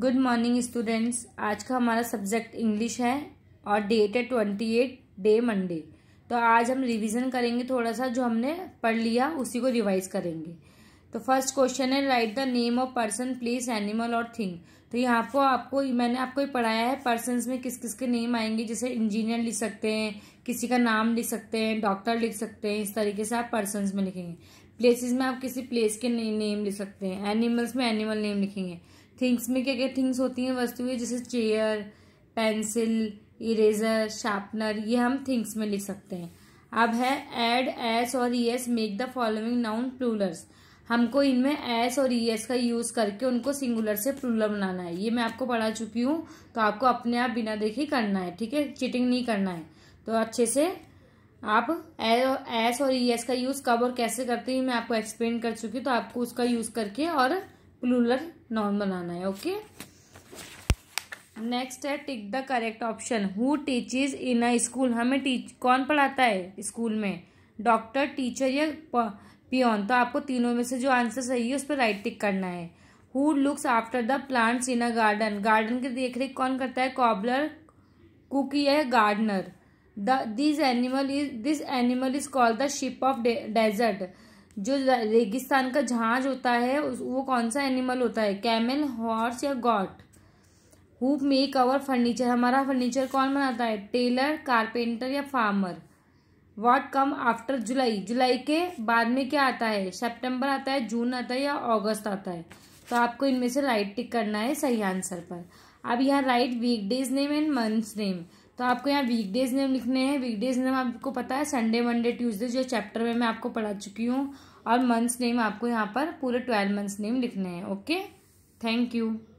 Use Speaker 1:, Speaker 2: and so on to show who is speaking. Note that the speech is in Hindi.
Speaker 1: गुड मॉर्निंग स्टूडेंट्स आज का हमारा सब्जेक्ट इंग्लिश है और डेट है ट्वेंटी एट डे मंडे तो आज हम रिवीजन करेंगे थोड़ा सा जो हमने पढ़ लिया उसी को रिवाइज करेंगे तो फर्स्ट क्वेश्चन है write the name of person place animal और थिंग तो यहाँ पर आपको मैंने आपको ये पढ़ाया है पर्सन में किस किस के नेम आएंगे जैसे इंजीनियर लिख सकते हैं किसी का नाम लिख सकते हैं डॉक्टर लिख सकते हैं इस तरीके से आप पर्सन में लिखेंगे प्लेसेस में आप किसी प्लेस के नेम लिख सकते हैं एनिमल्स में एनिमल नेम लिखेंगे थिंग्स में क्या क्या थिंग्स होती हैं वस्तुएं जैसे चेयर पेंसिल इरेजर शार्पनर ये हम थिंग्स में लिख सकते हैं अब है एड एस और E S make the following noun plurals हमको इनमें एस और ई एस का यूज़ करके उनको सिंगुलर से प्लूलर बनाना है ये मैं आपको पढ़ा चुकी हूँ तो आपको अपने आप बिना देखे करना है ठीक है चिटिंग नहीं करना है तो अच्छे से आप एस और ई एस का यूज़ कब और कैसे करते हैं मैं आपको एक्सप्लेन कर चुकी हूँ तो आपको उसका यूज़ करके और प्लूलर नॉन बनाना है ओके नेक्स्ट है tick the correct option who teaches in a school हमें टीच कौन पढ़ाता है स्कूल में डॉक्टर टीचर या पियोन तो आपको तीनों में से जो आंसर सही है उस पर राइट टिक करना है who looks after the plants in a garden garden की देख रेख कौन करता है कॉबलर कुक या gardener the this animal is this animal is called the ship of desert जो रेगिस्तान का जहाज होता है वो कौन सा एनिमल होता है कैमल हॉर्स या goat who make our furniture हमारा फर्नीचर कौन बनाता है टेलर कारपेंटर या farmer what come after July जुलाई के बाद में क्या आता है सेप्टेम्बर आता है जून आता है या अगस्त आता है तो आपको इनमें से राइट टिक करना है सही आंसर पर अब यहाँ write week days name and months name तो आपको यहाँ वीकडेज नेम लिखने हैं वीकडेज नेम आपको पता है संडे मंडे ट्यूसडे जो चैप्टर में मैं आपको पढ़ा चुकी हूँ और मंथ्स नेम आपको यहाँ पर पूरे ट्वेल्व मंथ्स नेम लिखने हैं ओके थैंक यू